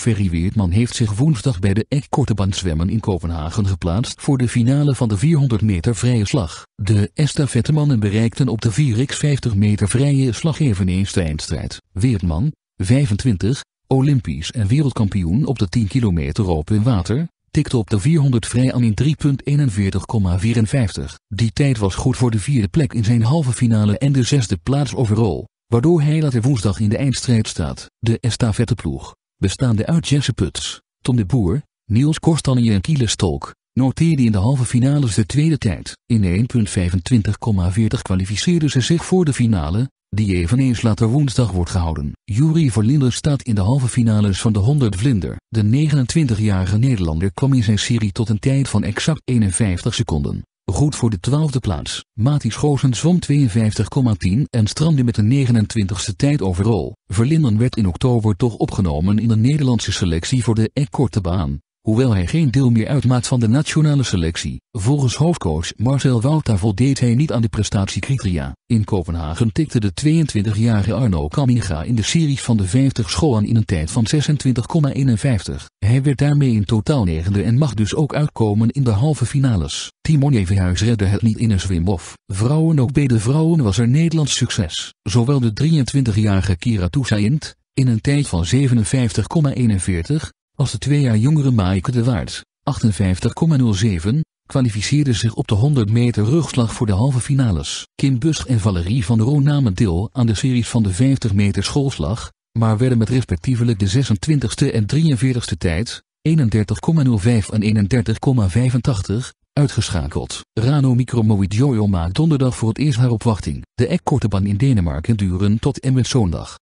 Ferry Weertman heeft zich woensdag bij de zwemmen in Kopenhagen geplaatst voor de finale van de 400 meter vrije slag. De estafettemannen bereikten op de 4x50 meter vrije slag eveneens de eindstrijd. Weertman, 25, Olympisch en wereldkampioen op de 10 kilometer open water, tikte op de 400 vrij aan in 3.41,54. Die tijd was goed voor de vierde plek in zijn halve finale en de zesde plaats overal, waardoor hij later woensdag in de eindstrijd staat. De estafetteploeg bestaande uit Jesse Puts, Tom de Boer, Niels Korstanje en Kiele Stolk, noteerde in de halve finales de tweede tijd. In 1.25,40 kwalificeerden ze zich voor de finale, die eveneens later woensdag wordt gehouden. Jury Verlinden staat in de halve finales van de 100 vlinder. De 29-jarige Nederlander kwam in zijn serie tot een tijd van exact 51 seconden. Goed voor de twaalfde plaats, Mati Goosen zwom 52,10 en strandde met de 29ste tijd overal. Verlinden werd in oktober toch opgenomen in de Nederlandse selectie voor de e-korte baan. Hoewel hij geen deel meer uitmaakt van de nationale selectie, volgens hoofdcoach Marcel Wouter voldeed hij niet aan de prestatiecriteria. In Kopenhagen tikte de 22-jarige Arno Kaminga in de series van de 50 schoolen in een tijd van 26,51. Hij werd daarmee in totaal negende en mag dus ook uitkomen in de halve finales. Timon Evenhuis redde het niet in een zwimhof. Vrouwen ook bij de vrouwen was er Nederlands succes. Zowel de 23-jarige Kira Toussaint, in een tijd van 57,41 als de twee jaar jongere Maaike de Waard, 58,07, kwalificeerde zich op de 100 meter rugslag voor de halve finales. Kim Busch en Valerie van Roon namen deel aan de series van de 50 meter schoolslag, maar werden met respectievelijk de 26e en 43e tijd, 31,05 en 31,85, uitgeschakeld. Rano Micromoid Jojo maakt donderdag voor het eerst haar opwachting. De ekkorte ban in Denemarken duren tot en met zondag.